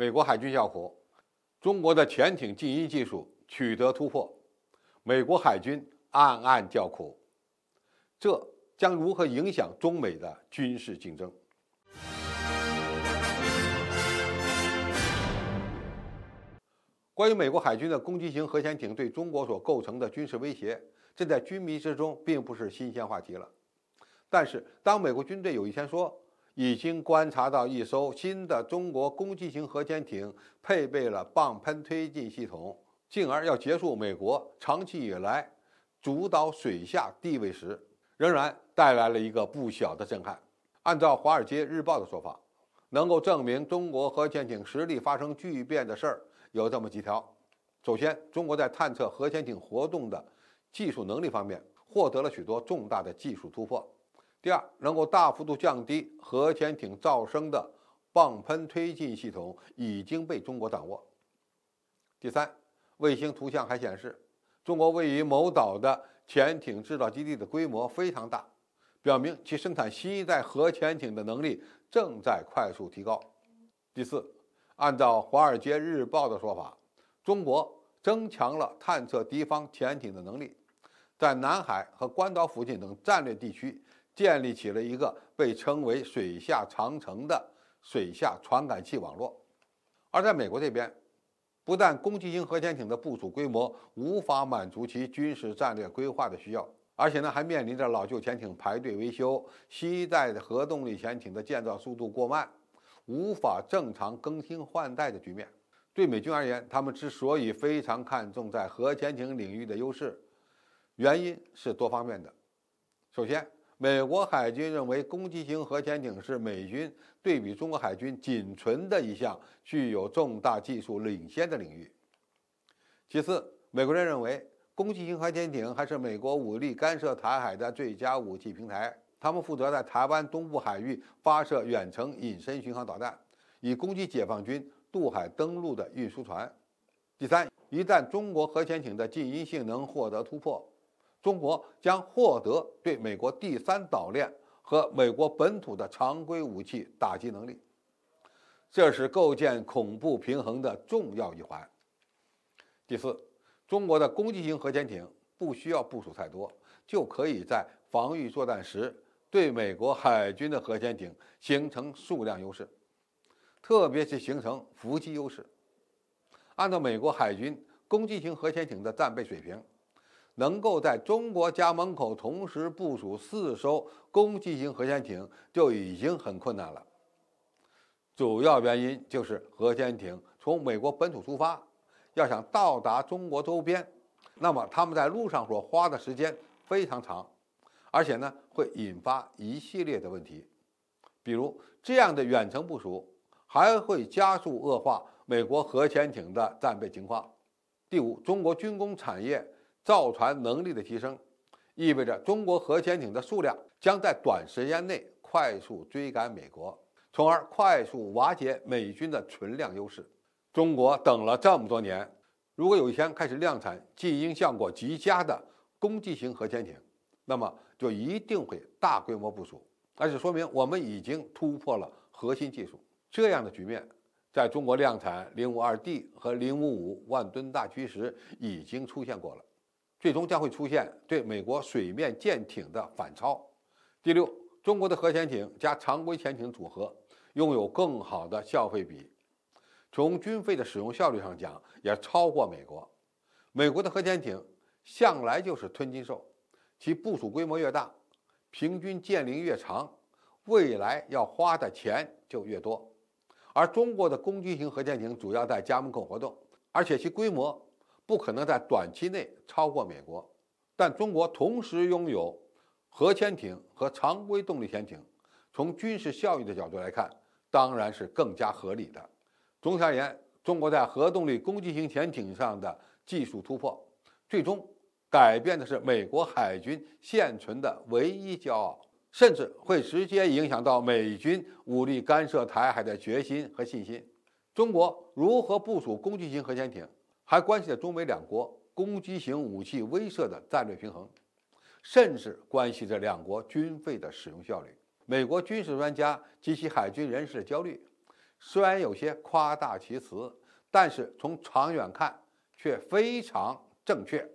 美国海军叫苦，中国的潜艇静音技术取得突破，美国海军暗暗叫苦，这将如何影响中美的军事竞争？关于美国海军的攻击型核潜艇对中国所构成的军事威胁，这在军迷之中并不是新鲜话题了。但是，当美国军队有一天说，已经观察到一艘新的中国攻击型核潜艇配备了棒喷推进系统，进而要结束美国长期以来主导水下地位时，仍然带来了一个不小的震撼。按照《华尔街日报》的说法，能够证明中国核潜艇实力发生巨变的事儿有这么几条：首先，中国在探测核潜艇活动的技术能力方面获得了许多重大的技术突破。第二，能够大幅度降低核潜艇噪声的泵喷推进系统已经被中国掌握。第三，卫星图像还显示，中国位于某岛的潜艇制造基地的规模非常大，表明其生产新一代核潜艇的能力正在快速提高。第四，按照《华尔街日报》的说法，中国增强了探测敌方潜艇的能力，在南海和关岛附近等战略地区。建立起了一个被称为“水下长城”的水下传感器网络，而在美国这边，不但攻击型核潜艇的部署规模无法满足其军事战略规划的需要，而且呢还面临着老旧潜艇排队维修、新一代核动力潜艇的建造速度过慢，无法正常更新换代的局面。对美军而言，他们之所以非常看重在核潜艇领域的优势，原因是多方面的。首先，美国海军认为，攻击型核潜艇是美军对比中国海军仅存的一项具有重大技术领先的领域。其次，美国人认为，攻击型核潜艇还是美国武力干涉台海的最佳武器平台。他们负责在台湾东部海域发射远程隐身巡航导弹，以攻击解放军渡海登陆的运输船。第三，一旦中国核潜艇的静音性能获得突破。中国将获得对美国第三岛链和美国本土的常规武器打击能力，这是构建恐怖平衡的重要一环。第四，中国的攻击型核潜艇不需要部署太多，就可以在防御作战时对美国海军的核潜艇形成数量优势，特别是形成伏击优势。按照美国海军攻击型核潜艇的战备水平。能够在中国家门口同时部署四艘攻击型核潜艇就已经很困难了。主要原因就是核潜艇从美国本土出发，要想到达中国周边，那么他们在路上所花的时间非常长，而且呢会引发一系列的问题，比如这样的远程部署还会加速恶化美国核潜艇的战备情况。第五，中国军工产业。造船能力的提升，意味着中国核潜艇的数量将在短时间内快速追赶美国，从而快速瓦解美军的存量优势。中国等了这么多年，如果有一天开始量产近音效果极佳的攻击型核潜艇，那么就一定会大规模部署，而且说明我们已经突破了核心技术。这样的局面，在中国量产零五二 D 和零五五万吨大驱时已经出现过了。最终将会出现对美国水面舰艇的反超。第六，中国的核潜艇加常规潜艇组合拥有更好的效费比，从军费的使用效率上讲也超过美国。美国的核潜艇向来就是吞金兽，其部署规模越大，平均舰龄越长，未来要花的钱就越多。而中国的攻击型核潜艇主要在家门口活动，而且其规模。不可能在短期内超过美国，但中国同时拥有核潜艇和常规动力潜艇，从军事效益的角度来看，当然是更加合理的。总体而言，中国在核动力攻击型潜艇上的技术突破，最终改变的是美国海军现存的唯一骄傲，甚至会直接影响到美军武力干涉台海的决心和信心。中国如何部署攻击型核潜艇？还关系着中美两国攻击型武器威慑的战略平衡，甚至关系着两国军费的使用效率。美国军事专家及其海军人士的焦虑，虽然有些夸大其词，但是从长远看却非常正确。